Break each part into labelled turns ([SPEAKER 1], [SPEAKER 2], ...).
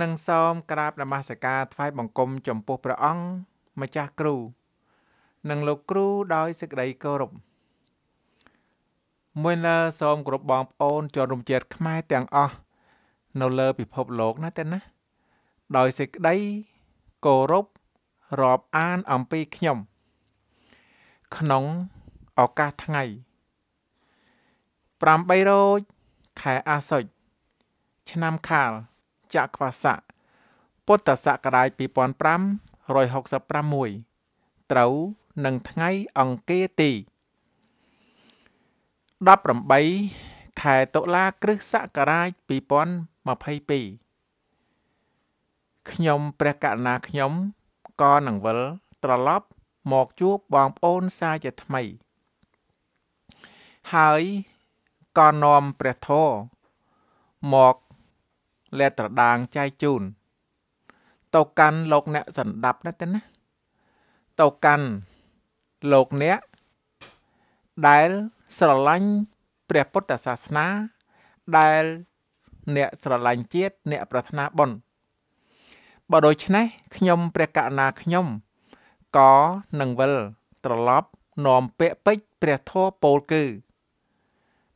[SPEAKER 1] និងសូមក្រាបនមស្ការថ្វាយបង្គំចំពោះព្រះអង្គម្ចាស់គ្រូនិងលោកគ្រូដោយសេចក្តីគោរពមួយលើសូមគោរពបងប្អូនជនរួមជាតិខ្មែរទាំងអស់នៅលើពិភពលោកណាទេណា ដោយសេចក្តីគោរពរាប់អានអំពីខ្ញុំ ក្នុងឱកាសថ្ងៃ800ខែអាសត់ឆ្នាំខាល2023ចក្វាសៈពុទ្ធសករាជ2566ត្រូវនឹងថ្ងៃអង្គារទី18ខែតុលាគ្រិស្តសករាជ2022ខ្ញុំ ព្រះកណាខ្ញុំក៏នឹងវិលត្រឡប់មកជួបបងប្អូនសាជាថ្មី ហើយក៏នាំព្រះធម៌មកលាតត្រដាងចែកជូនទៅកាន់លោកអ្នកសន្តាប់ណាទៅណាទៅកាន់លោកអ្នក ដែលស្រឡាញ់ព្រះពុទ្ធសាសនាដែលអ្នកស្រឡាញ់ជាតិអ្នកប្រាថ្នាបុណ្យបើដូច្នេះខ្ញុំ ព្រះកណាខ្ញុំក៏នឹងវិលត្រឡប់នាំពាក្យពេចព្រះធម៌ពោលគឺ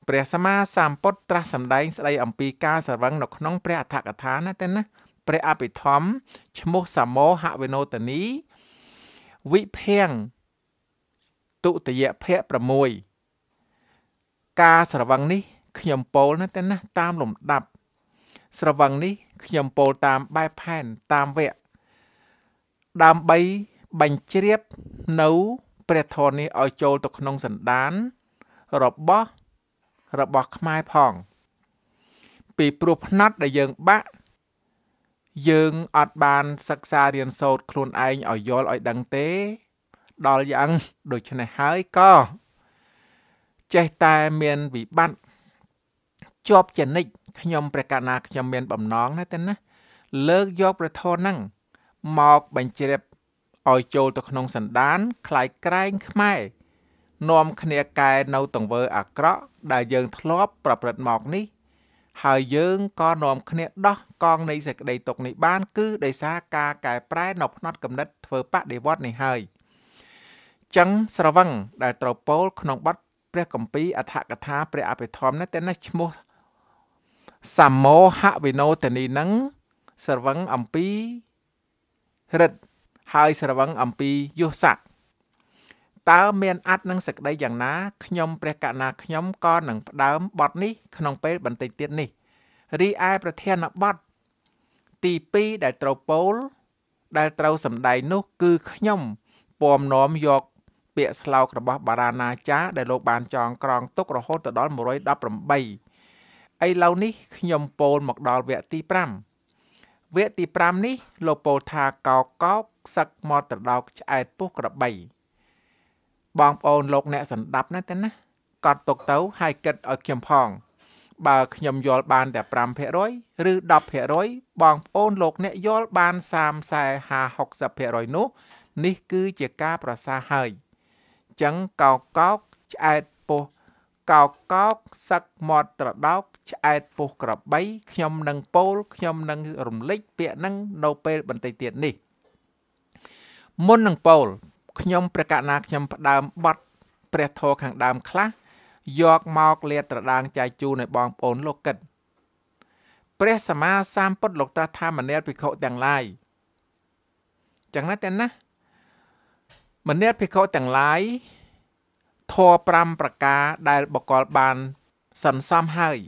[SPEAKER 1] ព្រះសម្មាសម្ពុទ្ធត្រាស់សម្ដែងស្ដីអំពីការស្រវឹងនៅក្នុងព្រះអដ្ឋកថាណាទេណាព្រះអភិធម្មឈ្មោះសមោហវេណោតនីវិភាំងទុតិយភៈ6ការស្រវឹងនេះខ្ញុំពោលណាទេណាតាមលំដាប់ស្រវឹងនេះខ្ញុំពោលតាមបែបផែនតាមវគ្គដើម្បីបញ្ជ្រាបនៅព្រះធម៌នេះឲ្យចូលទៅក្នុងសន្តានរបស់របស់ខ្មែរផង ពីព្រោះផ្នត់ដែលយើងបាក់យើងអត់បានសិក្សារៀនសូត្រខ្លួនឯងឲ្យយល់ឲ្យដឹងទេ ដល់យ៉ាងដូច្នេះហើយក៏ចេះតែមានវិបត្តិជាប់ចនិចខ្ញុំព្រះកណាខ្ញុំមានបំណងណាទៅណាលើកយកព្រះធម៌ហ្នឹងមកបញ្ជ្រាបឲ្យចូលទៅក្នុងសន្តានคล้ายក្រែងខ្មែរនាំគ្នាកែនៅទង្វើអាក្រក់ដែលយើងធ្លាប់ប្រព្រឹត្តមកនេះ ហើយយើងក៏នាំគ្នាដោះកងនៃសេចក្តីទុកនេះបាន គឺដោយសារការកែប្រែនៅផ្នត់គំនិតធ្វើបដិវត្តនេះហើយចឹងស្រវឹងដែលត្រូវពោលក្នុងបទព្រះគម្ពីរអដ្ឋកថាព្រះអភិធម្មនេះតែនេះឈ្មោះសមោហវិនោទនីនឹងស្រវឹងអំពីរិទ្ធហើយស្រវឹងអំពីយុស័ក្តិតើមានអត្តនឹងសក្តីយ៉ាងណាខ្ញុំព្រះកណាខ្ញុំក៏នឹងផ្ដើមបទនេះក្នុងពេលបន្តិចទៀតនេះរីឯប្រធានបទទី2ដែលត្រូវពោលដែលត្រូវសម្ដែងនោះគឺខ្ញុំពំនាំយក ពាក្យស្លោករបស់បារាណាចារ្យដែលលោកបានចងក្រងទុករហូតទៅដល់118ឥឡូវនេះខ្ញុំពោលមកដល់វគ្គទី5វគ្គទី5នេះលោកពោលថាកោកកោកសឹកមកត្រដោកឆ្អែតពុះក្របីបងប្អូនលោកអ្នកសម្ដាប់ណាទៅណាកត់ទុកទៅ ហើយគិតឲ្យខ្ញុំផង បើ ខ្ញុំយល់បានតែ5%ឬ10%បងប្អូនលោកអ្នកយល់បាន30 40 50%នោះនេះគឺជាការប្រសាហើយចឹងកោកកោកឆ្អែតពោះកោកកោកសឹកមាត់ត្រដោកឆ្អែតពោះក្របីខ្ញុំនឹងពោលខ្ញុំនឹងរំលេចពាក្យហ្នឹងនៅពេលបន្តិចទៀតនេះមុននឹងពោលខ្ញុំព្រះកណាខ្ញុំផ្ដើមបត់ព្រះធរខាងដើមខ្លះយកមកលាតត្រដាងចែកជូនឲ្យបងប្អូនលោកកិត្តព្រះសម្មាសម្ពុទ្ធលោកត្រាស់ថាមនាលភិក្ខុទាំងឡាយចឹងណាតែណាមនាលភិក្ខុទាំងឡាយធម៌5ប្រការដែលបកលបានសន្សំហើយ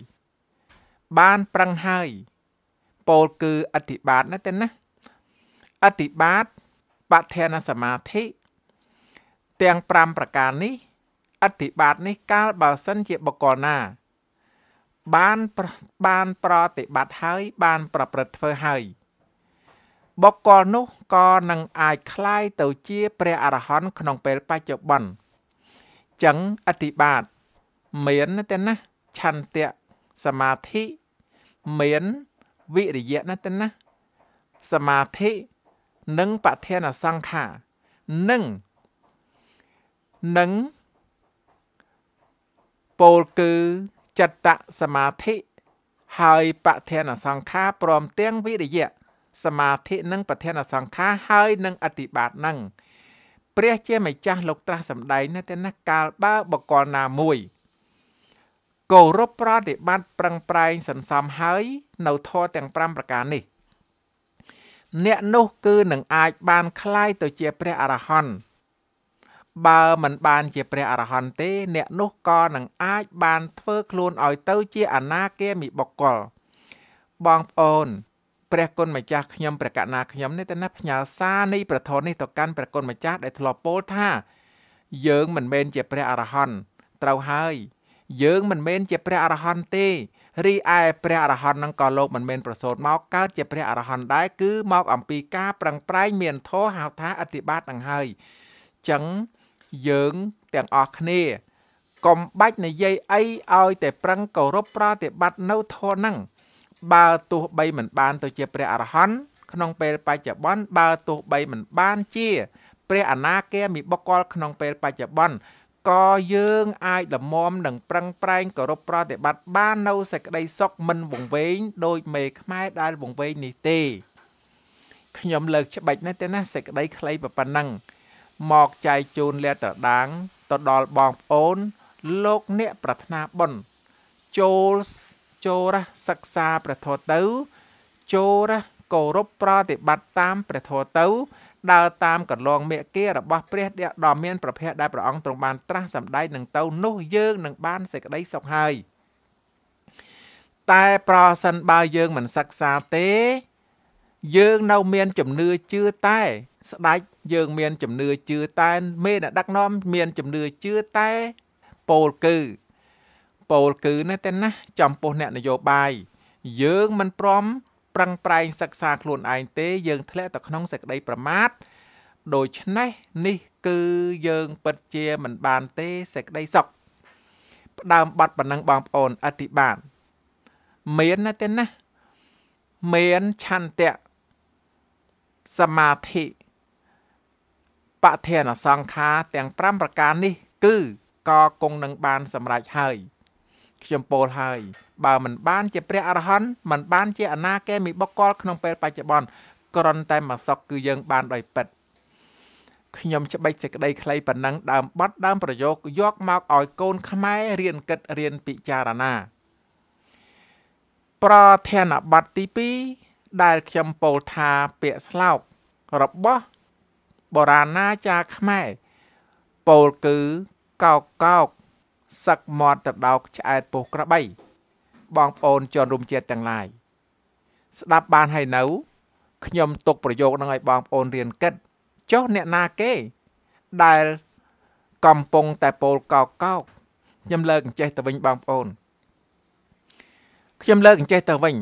[SPEAKER 1] បានប្រឹងហើយពោលគឺអតិបាតណាតែណាអតិបាតបដ្ឋានសមាធិទាំង5ប្រការនេះអធិបាតនេះកាលបើសិនជាបកលណា បានបានប្រតិបត្តិហើយបាន ប្រព្រឹត្តធ្វើហើយបកលនោះក៏នឹងអាចคล้ายទៅជា ព្រះអរហន្តក្នុងពេលបច្ចុប្បន្នចឹងអធិបាតមានទេណាឆន្ទៈសមាធិមានវិរិយៈណាទេណាសមាធិនិងបធានសង្ខានិងនិងពោលគឺចត្តសមាធិហើយបឋានសង្ខារព្រមទាំងវិរិយៈសមាធិនិងបឋានសង្ខារហើយនឹងអតិបាតនឹងព្រះជាម្ចាស់លោកត្រាស់សម្ដែងនៅទីណាកាលបើបកលណាមួយគោរពប្រតិបត្តិប្រឹងប្រែងសន្សំហើយ នៅធម៌ទាំង5ប្រការនេះ អ្នកនោះគឺនឹងអាចបានคล้ายទៅជាព្រះអរហន្តបើមិនបានជាព្រះអរហន្តទេអ្នកនោះក៏នឹងអាចបានធ្វើខ្លួនឲ្យទៅជាអនាគាមិបុគ្គលបងប្អូនព្រះគុណម្ចាស់ខ្ញុំព្រះកណាខ្ញុំនេះទៅណាផ្ញើសារនៃប្រធននេះទៅកាន់ព្រះគុណម្ចាស់ដែលធ្លាប់ពោលថាយើងមិនមែនជាព្រះអរហន្តត្រូវហើយយើងមិនមែនជាព្រះអរហន្តទេរីឯព្រះអរហន្តនឹងក៏លោកមិនមែនប្រសូតមកកើតជាព្រះអរហន្តដែរគឺមកអំពីការប្រឹងប្រែងមានធម៌ហៅថាអតិបាតនឹងហើយចឹងយើង ទាំងអស់គ្នា កុំបាច់និយាយអីឲ្យតែប្រឹងគោរពប្រតិបត្តិនៅធម៌ហ្នឹងបើទោះបីមិនបានទៅជា ព្រះអរហន្តក្នុងពេលបច្ចុប្បន្នបើទោះបីមិនបានជា ព្រះអនាគមិបុគ្គលក្នុងពេលបច្ចុប្បន្នក៏យើង អាចលមមនិងប្រឹងប្រែងគោរពប្រតិបត្តិបាននៅសេចក្តីសុខមិនវង្វេងដោយមេខ្មែរដែលវង្វេងនេះទេខ្ញុំលើកច្បិចណាស់ទេណាសេចក្តីខ្លីប៉ុណ្ណឹងមកចែកជូនលះត្រដាងទៅដល់បងប្អូនលោកអ្នកប្រាថ្នាបុណ្យចូលចូលរះសិក្សាព្រះធម៌ទៅចូលរះគោរពប្រតិបត្តិតាមព្រះធម៌ទៅដើរតាមកន្លងមេគារបស់ព្រះដ៏មានប្រភពដែលព្រះអង្គទ្រង់បានត្រាស់សម្ដែងនឹងទៅនោះយើងនឹងបានសេចក្តីសុខហើយតែប្រសិនបើយើងមិនសិក្សាទេ យើងនៅមានជំនឿជឿតែស្ដេចយើងមានជំនឿជឿតែមេអ្នកដឹកនាំមានជំនឿជឿតែពលគឺពលគឺណាតែណាចំពោះអ្នកនយោបាយយើងមិនព្រម ប្រឹងប្រែងសិក្សាខ្លួនឯងទេ យើងធ្លាក់ទៅក្នុងសេចក្តីប្រមាថដូច្នេះនេះគឺយើងពិតជាមិនបានទេសេចក្តីសុខផ្ដើមបាត់ប៉ុណ្ណឹងបងប្អូនអតិបាន មានណាទេណាមានឆន្ទៈសមាធិបធានសង្ខារទាំង5ប្រការនេះ គឺក៏គង់នឹងបានសម្រេចហើយខ្ញុំពោលហើយ បើមិនបានជាព្រះអរហន្តមិនបានជាអនាគមិបុគ្គលក្នុងពេលបច្ចុប្បន្នគ្រាន់តែមកសក់គឺយើងបានដោយពិតខ្ញុំច្បិចសេចក្តីខ្លីប៉ុណ្ណឹងដើមបត់ដើមប្រយោគយកមកឲ្យកូនខ្មែររៀនគិតរៀនពិចារណាប្រធានបទទី2ដែលខ្ញុំពោលថាពាក្យស្លោករបស់បុរាណាចារខ្មែរពោលគឺកោកកោកសឹកមាត់ទៅដោកឆ្អែតពោះក្របីបងប្អូនជនរួមជាតិទាំងឡាយស្ដាប់បានហើយនៅខ្ញុំ ទុកប្រយោគនឹងឲ្យបងប្អូនរៀនគិតចុះអ្នកណាគេ ដែលកំពុងតែពោលកោកកោកខ្ញុំលើកអញ្ចេះទៅវិញបងប្អូន ខ្ញុំលើកអញ្ចេះទៅវិញ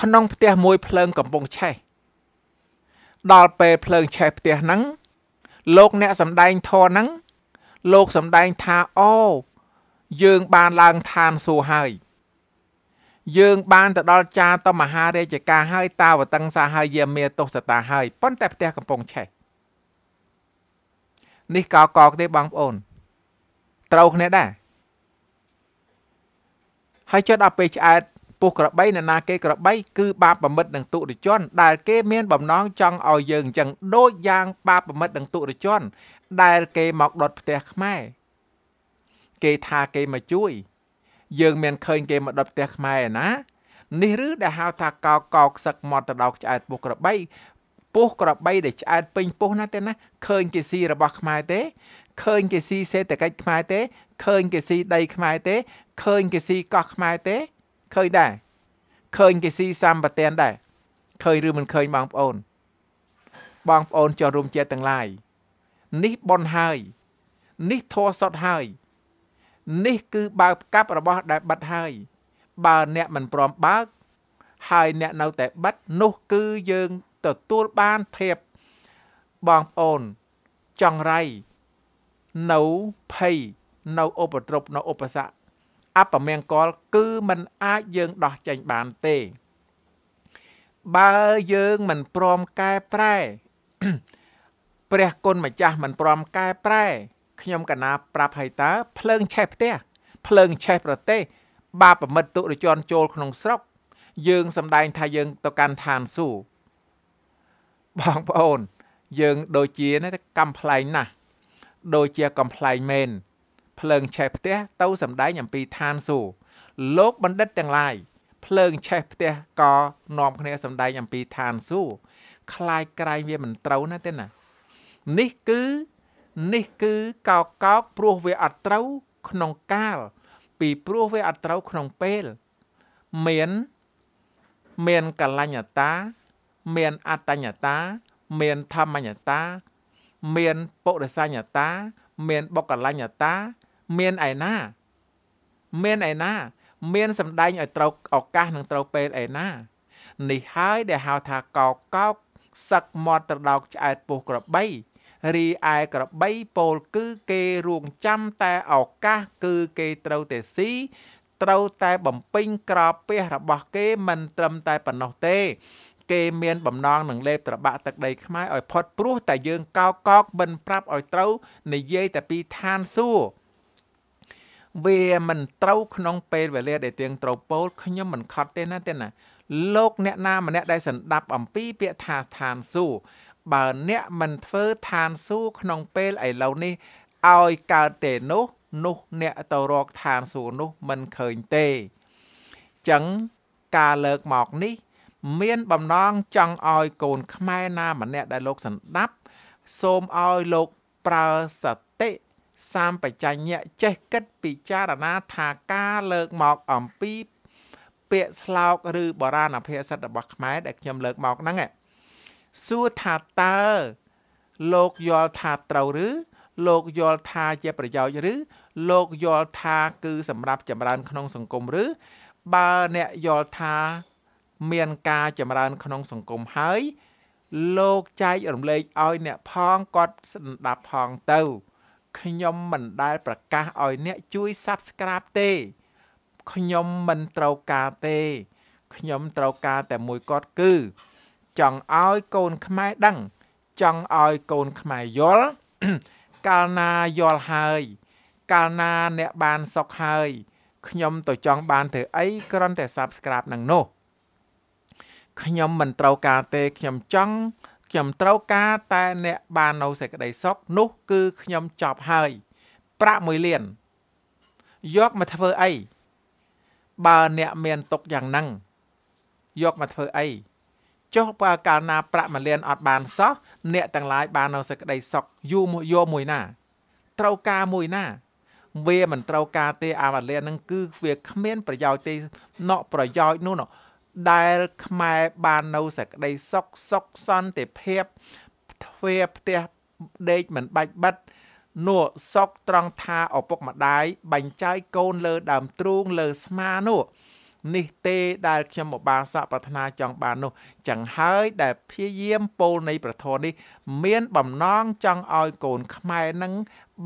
[SPEAKER 1] ក្នុងផ្ទះមួយ ភ្លើងកំពុងឆេះដល់ពេលភ្លើងឆេះផ្ទះហ្នឹងលោកអ្នកសំដែងធរហ្នឹង លោកសំដែងថាអូយើងបានឡើងឋានសួគ៌ហើយយើងបានទៅដល់ចាតមហារាជការហើយតាវតឹងសាហើយយាមាទុសតាហើយប៉ុន្តែផ្ទះកំពុងឆេះនេះកកកទេបងប្អូន ត្រូវគ្នាដែរហើយចុះដល់ពេលឆ្អែតពស់ក្របីនរណាគេក្របីគឺបាបប្រមិតនឹងទុតិជនដែលគេមានបំណងចង់ឲ្យយើងអញ្ចឹងដូចយ៉ាងបាបប្រមិតនឹងទុតិជនដែលគេមកដុតផ្ទះខ្មែរគេថាគេមកជួយ យើងមានឃើញគេមកដុតផ្ទះខ្មែរណានេះឬដែលហៅថាកោកោខ្សឹកមកទៅដល់ឆ្អែតពស់ក្របីពស់ក្របីដែលឆ្អែតពេញពស់ណាទេណាឃើញគេស៊ីរបស់ខ្មែរទេ ឃើញគេស៊ីសេដ្ឋកិច្ចខ្មែរទេឃើញគេស៊ីដីខ្មែរទេឃើញគេស៊ីកោះខ្មែរទេឃើញដែរឃើញគេស៊ីសម្បទានដែរឃើញឬមិនឃើញបងប្អូនបងប្អូនចុះរួមជាទាំងឡាយនេះបនហើយនេះធัวសតហើយនេះគឺបើកកាប់របស់ដែលបាត់ហើយបើអ្នកមិនព្រមបើកហើយអ្នកនៅតែបាត់នោះគឺយើងទទួលបានភាពបងប្អូនចង់រៃនៅភ័យនៅឧបទ្រពនៅឧបសគ្គអពមង្គលគឺมันអាចយើងដោះចេញបានទេ បើយើងមិនព្រមកែប្រែព្រះគុណម្ចាស់មិនព្រមកែប្រែខ្ញុំកណាប្រាប់ឲ្យតើភ្លើងឆេះផ្ទះភ្លើងឆេះប្រទេសបាបប្រមិតទុរជនចូលក្នុងស្រុកយើងសំដែងថាយើងទៅកាន់ឋានសួគ៌បងប្អូនយើងដូចជានេះកំ pl ែងណាស់ដូចជាកំ pl ែងមែនភ្លើងឆេះផ្ទះទៅសំដែងអំពីឋានសួគ៌លោកបណ្ឌិតទាំងឡាយភ្លើងឆេះផ្ទះក៏នាំគ្នាសំដែងអំពីឋានសួគ៌คล้ายក្រែងវាមិនត្រូវណាទេណា នេះគឺនេះគឺកោកកោកព្រោះវាអត់ត្រូវក្នុងកាលពីព្រោះវាអត់ត្រូវក្នុងពេល មានមានកលញ្ញតា មានអតញ្ញតា មានធម្មញ្ញតា មានពុរិសញ្ញតា មានបុគ្គលញ្ញតាមានឯណាមានឯណាមានសម្ដែងឲ្យត្រូវឱកាសនិងត្រូវពេលឯណា នេះហើយដែលហៅថាកោកកោកសឹកមាត់ត្រដោកឆ្អែតពោះក្របី រីឯក្របីពោលគឺគេរួងចាំតែឱកាស គឺគេត្រូវតែស៊ីត្រូវតែបំពេញក្របពះរបស់គេមិនត្រឹមតែប៉ុណ្ណោះទេ គេមាន បំណងនឹងលេបត្របាក់ទឹកដី ខ្មែរឲ្យផុតព្រោះតែយើងកោកកោកមិនប្រាប់ឲ្យត្រូវ និយាយតែពីឋានសួគ៌វាមិនត្រូវក្នុងពេលវេលាដែលទៀងត្រូវពោលខ្ញុំមិនខត់ទេណាទេណា លោកអ្នកណាម្នាក់ដែលសន្តាប់អំពីពាក្យថាឋានសួគ៌បើអ្នកមិនធ្វើឋានសួគ៌ក្នុងពេលឥឡូវនេះឲ្យកើតទេនោះ នោះអ្នកទៅរកឋានសួគ៌នោះមិនឃើញទេចឹងការលើកមកនេះ មានបំណងចង់ឲ្យកូនខ្មែរណាម្នាក់ដែលលោកសន្តាប់សូមឲ្យលោកប្រើសសម្បជញ្ញៈចេះគិតពិចារណា ថាការលើកមកអំពី ពាក្យស្លោកឬបរាណភាសិតរបស់ខ្មែរដែលខ្ញុំលើកមកហ្នឹងសួរថាតើលោកយល់ថាត្រូវឬលោកយល់ថាជាប្រយោជន៍ឬលោកយល់ថាគឺសម្រាប់ចម្រើន ក្នុងសង្គមឬ បើអ្នកយល់ថាមានការចម្រើនក្នុងសង្គមហើយ លោកចែករំលែកឲ្យអ្នកផងគាត់ស្ដាប់ផងទៅខ្ញុំមិនដែល ប្រកាសឲ្យអ្នកជួយ Subscribe ទេខ្ញុំមិនត្រូវការទេខ្ញុំត្រូវការតែមួយគាត់គឺចង់ឲ្យកូនខ្មែរដឹងចង់ឲ្យកូនខ្មែរយល់កាលណាយល់ហើយកាលណាអ្នកបានសុខហើយខ្ញុំទៅចង់បានធ្វើអីគ្រាន់តែ Subscribe នឹងនោះខ្ញុំមិនត្រូវការទេខ្ញុំចង់ខ្ញុំត្រូវការតែអ្នកបាននៅសេចក្តីសុខនោះគឺខ្ញុំចប់ហើយ ប្រាក់1លានយកមកធ្វើអីបើអ្នកមានទុកយ៉ាងហ្នឹងយកមកធ្វើអីចុះបើកាលណាប្រាក់1លានអត់បានសោះអ្នកទាំងឡាយបាននៅសេចក្តីសុខយូរមួយយូរមួយណាត្រូវការមួយណាវាមិនត្រូវការទេអា1លានហ្នឹងគឺវាគ្មានប្រយោជន៍ទេណក់ប្រយោជន៍នោះណោះដែលខ្មែរបាននៅសក្តីសុខសុខសន្តិភាពទ្វាផ្ទះដេកមិនបាច់បិទនោះសុកត្រង់ថាឪពុកម្ដាយបាញ់ចាយកូនលើដើមទ្រូងលើស្មានោះនេះទេ ដែលខ្ញុំមកបានសកប្រាថ្នាចង់បាននោះចឹងហើយដែលព្យាយាមពោលនៃប្រធននេះមានបំណងចង់ឲ្យកូនខ្មែរនឹង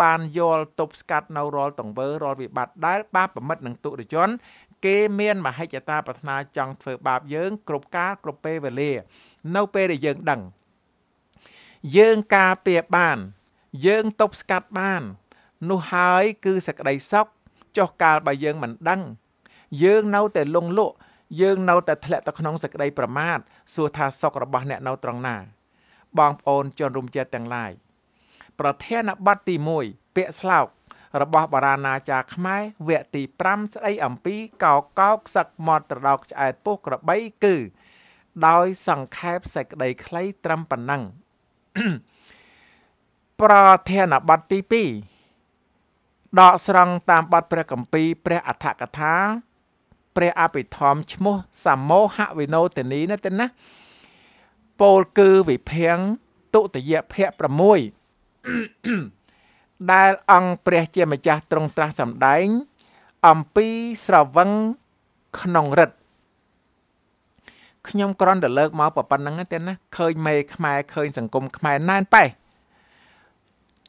[SPEAKER 1] បានយល់ទប់ស្កាត់នៅរាល់ទង្វើរាល់វិបត្តិដែលបាបប្រមិតនឹងទុតិយជនគេមានមហិច្ឆតាប្រាថ្នាចង់ធ្វើបាបយើង គ្រប់កាលគ្រប់ពេលវេលា នៅពេលដែលយើងដឹងយើងការពារបានយើងទប់ស្កាត់បាន នោះហើយគឺសក្តីសុខចុះកាលបើយើងមិនដឹងយើងនៅតែលងលក់យើងនៅតែធ្លាក់ទៅក្នុង សក្តីប្រមាថសួរថាសុខរបស់អ្នកនៅត្រង់ណា បងប្អូនជនរួមជាតិទាំងឡាយប្រធានបទទី1ពាក្យស្លោករបស់បារាណាចារ្យខ្មែរវគ្គទី5ស្ដីអំពីកោកោកសឹកមាត់ត្រដោកឆ្អែតពោះក្របីគឺ ដោយសង្ខេបសេចក្តីខ្លី ត្រឹមប៉ុណ្ណឹងប្រធានបទទី2ដកស្រង់តាមបទព្រះគម្ពីរព្រះអដ្ឋកថា ព្រះអភិធម្មឈ្មោះសមោហវិនោទនីណាទេណាពោលគឺវិភាំងទុតិយភៈ6ដែលអង្គព្រះជាម្ចាស់ទ្រង់ត្រាស់សម្ដែងអំពីស្រវឹងក្នុងរិទ្ធខ្ញុំគ្រាន់តែលើកមកប៉ុណ្្នឹងទេណាឃើញមេខ្មែរឃើញសង្គមខ្មែរណែនប៉េះ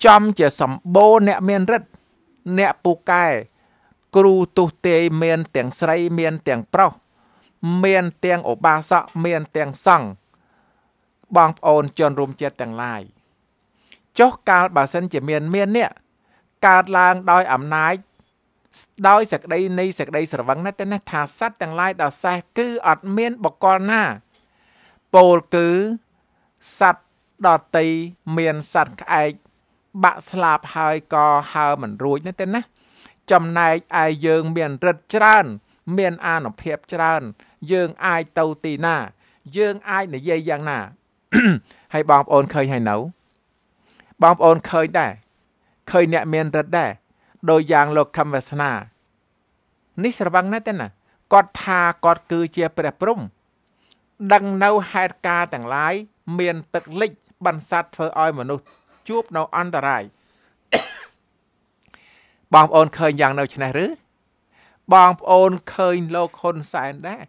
[SPEAKER 1] ចំជាសម្បូរអ្នកមានរិទ្ធអ្នកពូកែគ្រូទុះទេយមានទាំងស្រីមានទាំងប្រុសមានទាំងឧបាសក មានទាំងសង្ឃបងប្អូនជនរួមជាតិទាំងឡាយចុះកាលបើសិនជាមានមាននេះកើតឡើងដោយអំណាចដោយសក្តីនៃសក្តីស្រវឹងណាទេណាថាសត្វទាំងឡាយដល់សេះគឺ អត់មាន បកលណាពោលគឺសត្វដតីមានសត្វក្អែកបាក់ស្លាប់ហើយក៏ហើមិនរួចណាទេណា ចំណែកឯយើងមានរិទ្ធច្រើនមានអានុភាពច្រើន យើងអាចទៅទីណា យើងអាចនិយាយយ៉ាងណាហើយបងប្អូនឃើញហើយនៅបងប្អូនឃើញដែរឃើញអ្នកមានរិទ្ធដែរដោយយ៉ាងលោកខំវាសនា នេះស្រវឹងណាស់ទេណាគាត់ថាគាត់គឺជាព្រះព្រំដឹងនៅហេតុការទាំងឡាយមាន ទឹកលិចបន្សាត់ធ្វើឲ្យមនុស្សជួបនៅអន្តរាយបងប្អូនឃើញយ៉ាងនៅឆ្នេះឬបងប្អូនឃើញលោកហ៊ុនសែនដែរ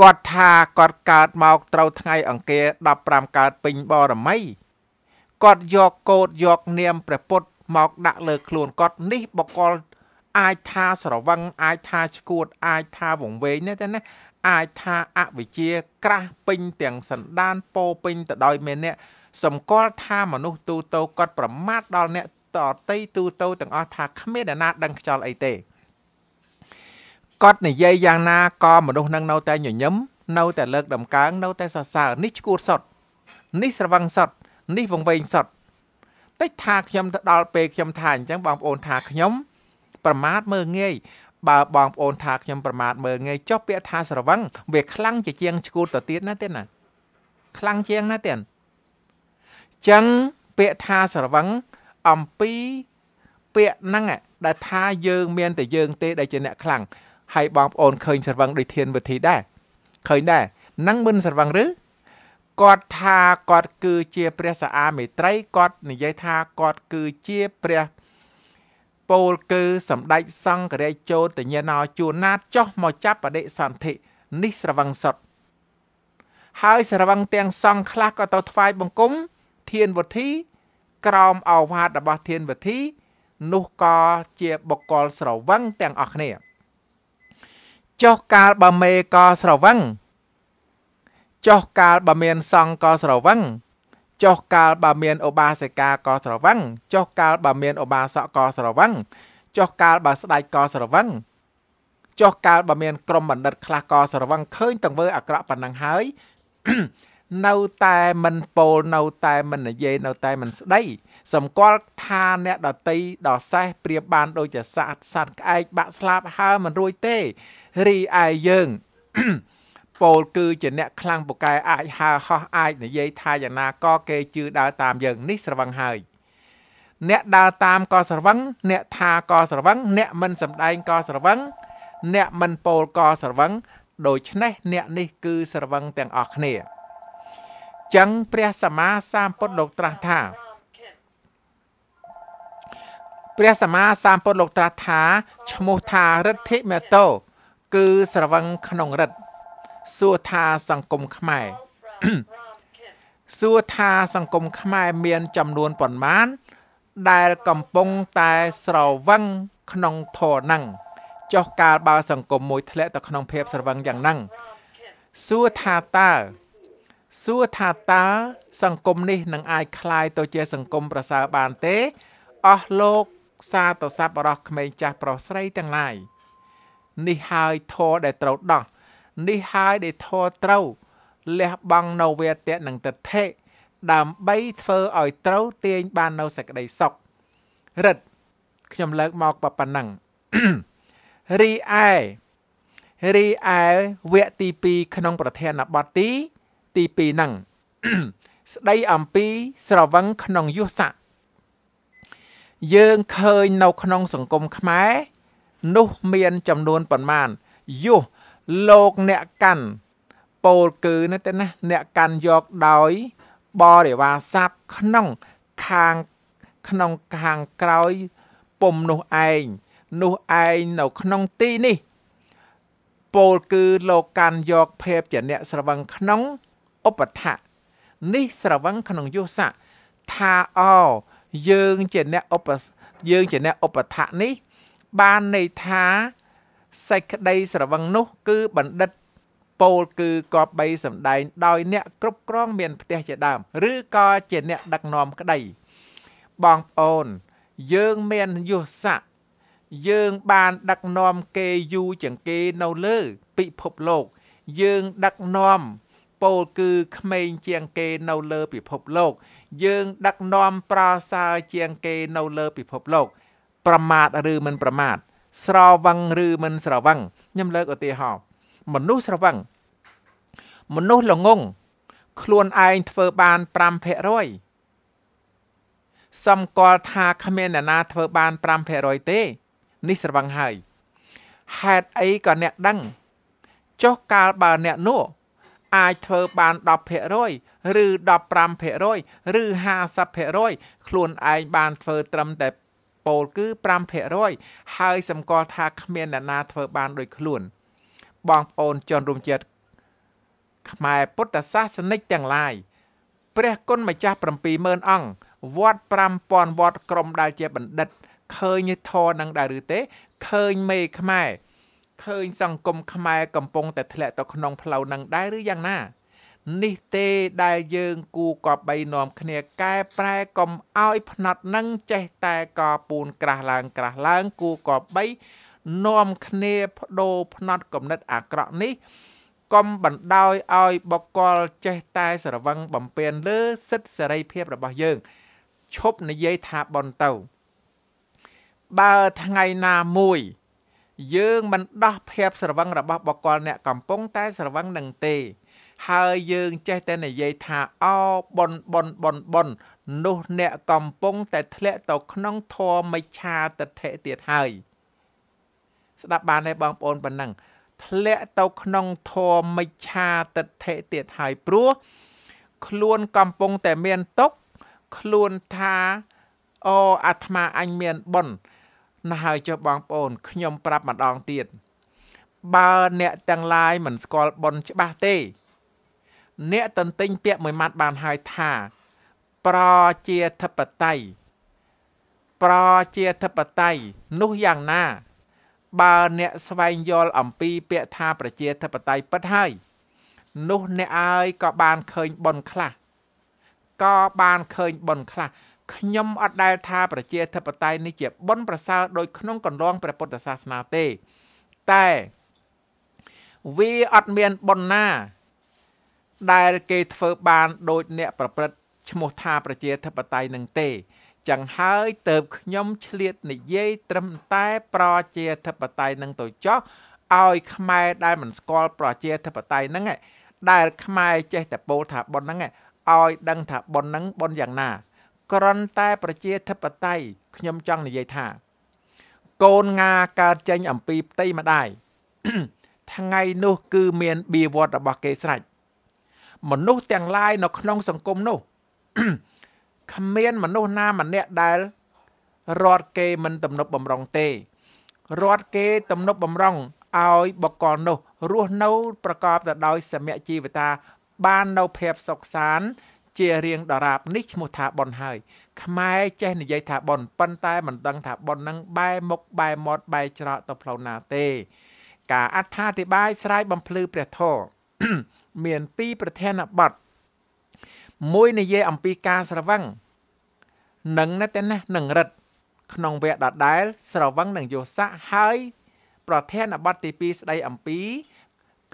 [SPEAKER 1] គាត់ថាគាត់កើតមកត្រូវថ្ងៃអង្គារ15កើតពេញបរមីគាត់យកកោតយកនាមព្រះពុទ្ធមកដាក់លើខ្លួនគាត់នេះបកលអាចថាស្រវឹងអាចថាឈួតអាចថាវង្វេងទេណាអាចថាអវិជ្ជា ក្រាស់ពេញទាំងសណ្ដានពោពេញទៅដោយមេអ្នក សម្គាល់ថាមនុស្សទូទៅគាត់ប្រមាថដល់អ្នកតតីទូទៅទាំងអស់ថាគ្មានអ្នកណាដឹងខ្យល់អីទេគាត់និយាយយ៉ាងណាក៏មនុស្សនឹងនៅតែញញឹមនៅតែលើកដំកើងនៅតែសរសើរនេះឈួតសតនេះស្រវឹងសតនេះវង្វេងសតតិចថាខ្ញុំទៅដល់ពេលខ្ញុំថាអញ្ចឹងបងប្អូនថាខ្ញុំ ប្រមាថមើលងាយបើបងប្អូនថាខ្ញុំប្រមាថមើលងាយចុះពាក្យថាស្រវឹងវាខ្លាំងជាជាងឈួតទៅទៀតណាទៀតណាខ្លាំងជាងណាទៀតចឹងពាក្យថាស្រវឹងអំពីពាក្យហ្នឹងដែលថាយើងមានតែយើង ទេដែលជាអ្នកខ្លាំងហើយបងប្អូនឃើញស្រវឹងដូចធានវិធីដែរឃើញដែរនឹងមិនស្រវឹងឬគាត់ថាគាត់ គឺជាព្រះសាអាមេត្រីគាត់និយាយថាគាត់គឺជាព្រះពោលគឺសម្ដេចសង្ឃរាជចូលតញ្ញាណោជួនណាតចោះមកចាប់បដិសន្ធិនេះស្រវឹងសុតហើយស្រវឹងទាំងសង្ឃខ្លះក៏ទៅថ្វាយបង្គំធានវុធី ក្រោមអោវាទរបស់ធានវុធី នោះក៏ជាបុគ្គលស្រវឹងទាំងអស់គ្នាចុះកាលបើមេក៏ស្រវឹងចុះកាលបើមានសង្ឃក៏ស្រវឹងចុះកាលបើមានឧបាសិកាក៏ស្រវឹងចុះកាលបើមានឧបាសកក៏ស្រវឹងចុះកាលបើស្ដេចក៏ស្រវឹងចុះកាលបើមានក្រុមបណ្ឌិតខ្លះក៏ស្រវឹងឃើញទាំងមើអាក្រក់ប៉ុណ្ណឹងហើយនៅតែមិនពោលនៅតែមិននិយាយនៅតែមិនស្ដីសម្គាល់ថាអ្នកដតីដ៏សេះព្រាបបានដូចជាសត្វសត្វក្អែកបាក់ស្លាប់ហើមិនរួចទេរីឯយើងពោលគឺជាអ្នកខ្លាំងពូកែអាចហើហោះអាចនិយាយថាយ៉ាងណាក៏គេជឿដើរតាមយើង នេះស្រវឹងហើយ អ្នកដើរតាមក៏ស្រវឹងអ្នក ថាក៏ស្រវឹងអ្នកមិនសម្ដែងក៏ស្រវឹងអ្នកមិនពោលក៏ស្រវឹងដូច្នេះអ្នកនេះគឺ ស្រវឹងទាំងអស់គ្នាចឹងព្រះសម្មាសម្ពុទ្ធលោកត្រាស់ថាព្រះសម្មាសម្ពុទ្ធលោកត្រាស់ថាឈ្មោះថារិទ្ធិមេតោគឺស្រវឹងក្នុងរិទ្ធសួរថាសង្គមខ្មែរសួរថាសង្គមខ្មែរមាន ចំនួនប៉ុន្មានដែលកំពុងតែស្រវឹងក្នុងធរនឹងចុះកាលបើសង្គមមួយធ្លាក់ទៅក្នុងភាពស្រវឹងយ៉ាងហ្នឹងសួរថាតើសួរថាតើសង្គមនេះនឹងអាចคลายទៅជាសង្គមប្រសើរបានទេ អស់លោកសាទរស័ព្ទរស់ក្មេងចាស់ប្រុសស្រីទាំងឡាយ។នេះហើយធរដែលត្រូវដោះនេះហើយដែលធរត្រូវលះបង់នៅវេទៈនិងទិដ្ឋិដើម្បីធ្វើឲ្យត្រូវ ទាញ បាននៅសក្តីសុខរិទ្ធខ្ញុំលើកមកប៉ុណ្ណឹងរីឯរីឯវគ្គទី2ក្នុង ប្រធានបទទីទី2ហ្នឹងស្ដីអំពីស្រវឹងក្នុងយុសៈយើងឃើញនៅក្នុង សង្គមខ្មែរនោះមានចំនួនប៉ុន្មានយុះលោកអ្នកកាន់ពោលគឺណាទេណាអ្នកកាន់យកដោយ បរិវារស័ព្ទក្នុងខាងក្នុងខាងក្រោយពុំនោះឯងនោះឯងនៅក្នុងទីនេះពោលគឺលោកកាន់យកភាពជាអ្នកស្រវឹងក្នុងឧបថៈនេះស្រវឹងក្នុងយុសៈថាអ យើងជាអ្នកឧបយើងជាអ្នកឧបថៈនេះបានន័យថា សេចក្តីស្រវឹងនោះ គឺបណ្ឌិតពោលគឺគប្បីសម្ដែងដោយអ្នកគ្រប់គ្រងមានផ្ទះជាដើម ឬក៏ជាអ្នកដឹកនាំក្តីបងប្អូន យើងមានយុស័កយើងបានដឹកនាំគេយូរជាងគេនៅលើពិភពលោក យើងដឹកនាំពោលគឺក្មេងជាងគេនៅលើពិភពលោក យើង ដឹកនាំប្រសើរជាងគេនៅលើពិភពលោកប្រមាទឬមិនប្រមាទស្រវឹងឬមិនស្រវឹងខ្ញុំលើកឧទាហរណ៍មនុស្សស្រវឹងមនុស្សល្ងង ខ្លួនឯងធ្វើបាន5%សំគាល់ថាគ្មានអ្នកណា ធ្វើបាន5%ទេ នេះស្រវឹងហើយហេតុអីក៏អ្នកដឹងចុះកាលបើអ្នកនោះអាចធ្វើបាន10%ឬ15%ឬ50%ខ្លួនឯងបានធ្វើត្រឹមតែពោលគឺ5%ហើយសម្គាល់ថាគ្មានអ្នកណាធ្វើបានដោយខ្លួន បងប្អូនជនរួមជាតិខ្មែរពុទ្ធសាសនិកទាំងឡាយព្រះគុណម្ចាស់70000អង្គវត្ត5000វត្តក្រុមដែលជាបណ្ឌិតឃើញធរនឹងដែរឬទេឃើញមេខ្មែរឃើញ សង្គមខ្មែរកំពុងតែធ្លាក់ទៅក្នុងផ្លូវនឹងដែរឬយ៉ាងណានេះទេដែលយើងគូកបីនាំគ្នាកែប្រែកុំឲ្យផ្នត់នឹងចេះតែកពូនក្រាស់ឡើងក្រាស់ឡើងគូកបីនាំគ្នាបដូរផ្នត់គំនិតអាក្រក់នេះកុំបណ្ដោយឲ្យបកលចេះតែស្រវឹងបំពេញលើសិទ្ធិសេរីភាពរបស់យើងឈប់និយាយថាបនទៅ បើថ្ងៃណាមួយ យើងមិនដោះភាពស្រវឹងរបស់បកលអ្នកកំពុងតែស្រវឹងនឹងទេហើយយើងចេះតែនិយាយថាអោប៉ុនប៉ុនប៉ុនប៉ុននោះអ្នកកំពុងតែធ្លាក់ទៅក្នុងធម៌មិច្ឆាទិដ្ឋិទៀតហើយស្ដាប់បានទេបងប្អូនប៉ុណ្ណឹងធ្លាក់ទៅក្នុងធម៌មិច្ឆាទិដ្ឋិទៀតហើយព្រោះខ្លួនកំពុងតែមានទុកខ្លួនថាអូអាត្មាអញមានបុណ្យណាស់ហើយចុះបងប្អូនខ្ញុំ ប្រាប់ម្ដងទៀតបើអ្នកទាំងឡាយមិនស្គាល់បុណ្យច្បាស់ទេអ្នកតន្ទិញពាក្យមួយម៉ាត់បានហើយថា ប្រជាធិបតេយ្យប្រជាធិបតេយ្យនោះយ៉ាងណា បើអ្នកស្វែងយល់អំពីពាក្យថាប្រជាធិបតេយ្យពិតហើយនោះអ្នកហើយក៏បានឃើញប៉ុនខ្លះក៏បានឃើញប៉ុនខ្លះខ្ញុំអត់ដែលថាប្រជាធិបតេយ្យនេះជាប៉ុនប្រសើរដោយក្នុងកន្លងព្រះពុទ្ធសាសនាទេ តែវាអត់មានប៉ុនណាដែលគេធ្វើបានដោយអ្នកប្រព្រឹត្តឈ្មោះថាប្រជាធិបតេយ្យនឹងទេចឹងហើយទៅខ្ញុំឆ្លៀតនិយាយត្រឹមតែប្រជាធិបតេយ្យនឹងទៅចោះឲ្យ ខ្មែរដែលមិនស្គាល់ប្រជាធិបតេយ្យហ្នឹងដែលខ្មែរចេះតែពោលថាប៉ុនហ្នឹងឲ្យដឹងថាប៉ុនហ្នឹងប៉ុនយ៉ាងណាក្រន់តែប្រជាធិបតេយ្យខ្ញុំចង់និយាយថា កូនងាកើតចេញអំពីផ្ទៃម្ដាយថ្ងៃនោះគឺមានបៀវត្តរបស់គេស្រេចមនុស្សទាំងឡាយនៅក្នុងសង្គមនោះគ្មានមនុស្សណាម្នាក់ដែលរត់គេមិនទំនប់បំរុងទេ រត់គេទំនប់បំរុងឲ្យបកលនោះរស់នៅប្រកបទៅដោយសមៈជីវតាបាននៅភាពសុខសាន្តជារៀងដរាបនេះឈ្មោះថាប៉ុនហើយខ្មែរចេះនិយាយថាប៉ុនប៉ុន្តែមិនដឹងថាប៉ុននឹងបែរមុខបែរមាត់បែរច្រកទៅផ្លូវណាទេការអត្ថាធិប្បាយស្រាយបំភ្លឺព្រះធម៌មាន2ប្រធានបទមួយនិយាយអំពីការស្រវឹងនិងណេះតែណេះនឹងរិទ្ធក្នុងវគ្គដដែលស្រវឹងនឹងយោស័កហើយ ប្រធានបទទី2ស្ដីអំពី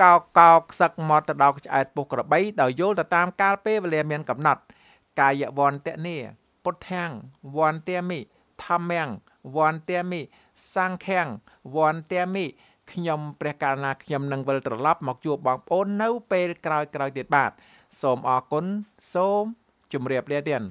[SPEAKER 1] កោកោខ្សឹកមកទៅដល់ឆ្អែតពុះក្របីដោយយល់ទៅតាមកាលពេលវេលាមានកំណត់ កាយវន្តនេពុទ្ធាំងវន្តាមិធម្មំវន្តាមិសង្ខាំងវន្តាមិខ្ញុំព្រះកាលណាខ្ញុំនឹងវិលត្រឡប់មកជួបបងប្អូននៅពេលក្រោយៗទៀតបាទសូមអរគុណសូមជម្រាបលាទៀត